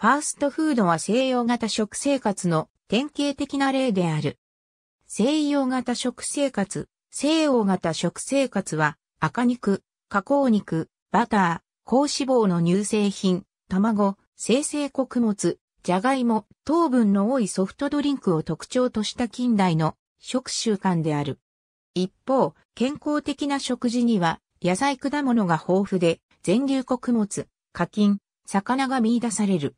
ファーストフードは西洋型食生活の典型的な例である。西洋型食生活、西洋型食生活は赤肉、加工肉、バター、高脂肪の乳製品、卵、生成穀物、じゃがいも、糖分の多いソフトドリンクを特徴とした近代の食習慣である。一方、健康的な食事には野菜果物が豊富で、全粒穀物、課金、魚が見出される。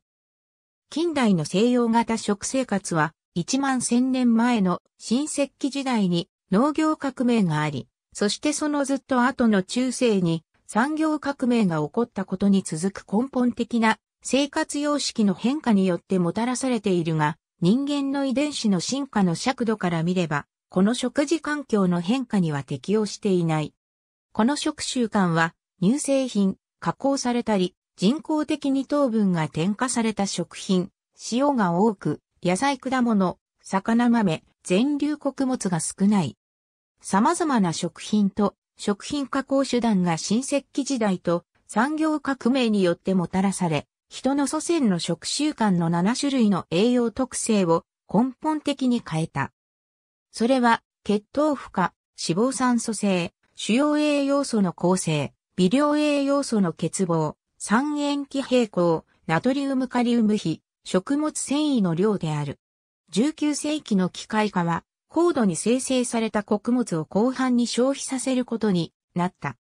近代の西洋型食生活は1万1000年前の新石器時代に農業革命があり、そしてそのずっと後の中世に産業革命が起こったことに続く根本的な生活様式の変化によってもたらされているが、人間の遺伝子の進化の尺度から見れば、この食事環境の変化には適応していない。この食習慣は乳製品、加工されたり、人工的に糖分が添加された食品、塩が多く、野菜果物、魚豆、全粒穀物が少ない。様々な食品と食品加工手段が新石器時代と産業革命によってもたらされ、人の祖先の食習慣の7種類の栄養特性を根本的に変えた。それは、血糖負荷、脂肪酸素性、主要栄養素の構成、微量栄養素の欠乏、三塩基平衡、ナトリウムカリウム比、食物繊維の量である。19世紀の機械化は、高度に生成された穀物を広範に消費させることになった。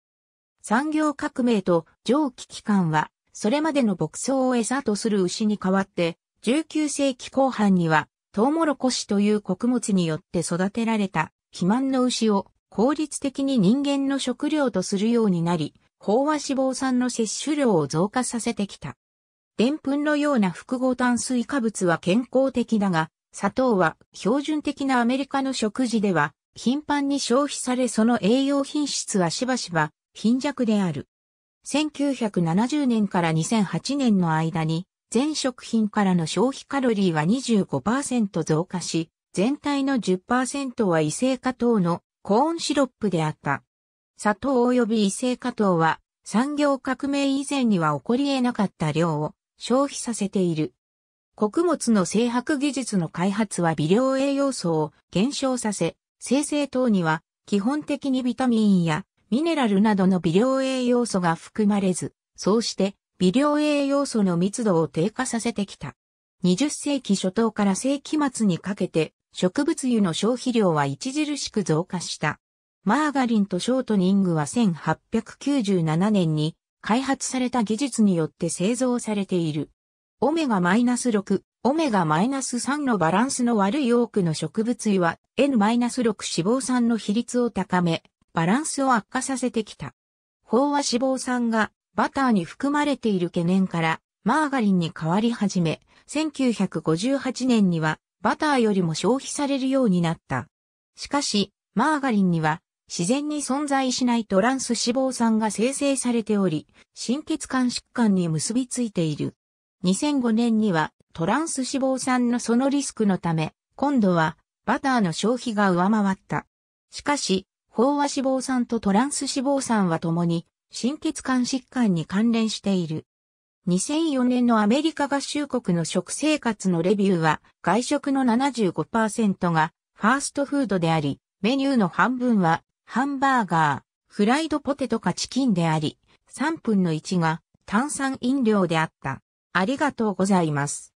産業革命と蒸気機関は、それまでの牧草を餌とする牛に代わって、19世紀後半には、トウモロコシという穀物によって育てられた、肥満の牛を効率的に人間の食料とするようになり、飽和脂肪酸の摂取量を増加させてきた。でんぷんのような複合炭水化物は健康的だが、砂糖は標準的なアメリカの食事では頻繁に消費されその栄養品質はしばしば貧弱である。1970年から2008年の間に全食品からの消費カロリーは25%増加し、全体の10%は異性化等のコーンシロップであった。砂糖及び異性加糖は産業革命以前には起こり得なかった量を消費させている。穀物の製白技術の開発は微量栄養素を減少させ、生成糖には基本的にビタミンやミネラルなどの微量栄養素が含まれず、そうして微量栄養素の密度を低下させてきた。20世紀初頭から世紀末にかけて植物油の消費量は著しく増加した。マーガリンとショートニングは1897年に開発された技術によって製造されている。オメガマイナス -6、オメガマイナス -3 のバランスの悪い多くの植物油は N-6 脂肪酸の比率を高め、バランスを悪化させてきた。飽和脂肪酸がバターに含まれている懸念からマーガリンに変わり始め、1958年にはバターよりも消費されるようになった。しかし、マーガリンには自然に存在しないトランス脂肪酸が生成されており、心血管疾患に結びついている。2005年にはトランス脂肪酸のそのリスクのため、今度はバターの消費が上回った。しかし、飽和脂肪酸とトランス脂肪酸は共に心血管疾患に関連している。2004年のアメリカ合衆国の食生活のレビューは外食の75%がファーストフードであり、メニューの半分はハンバーガー、フライドポテトかチキンであり、3分の1が炭酸飲料であった。ありがとうございます。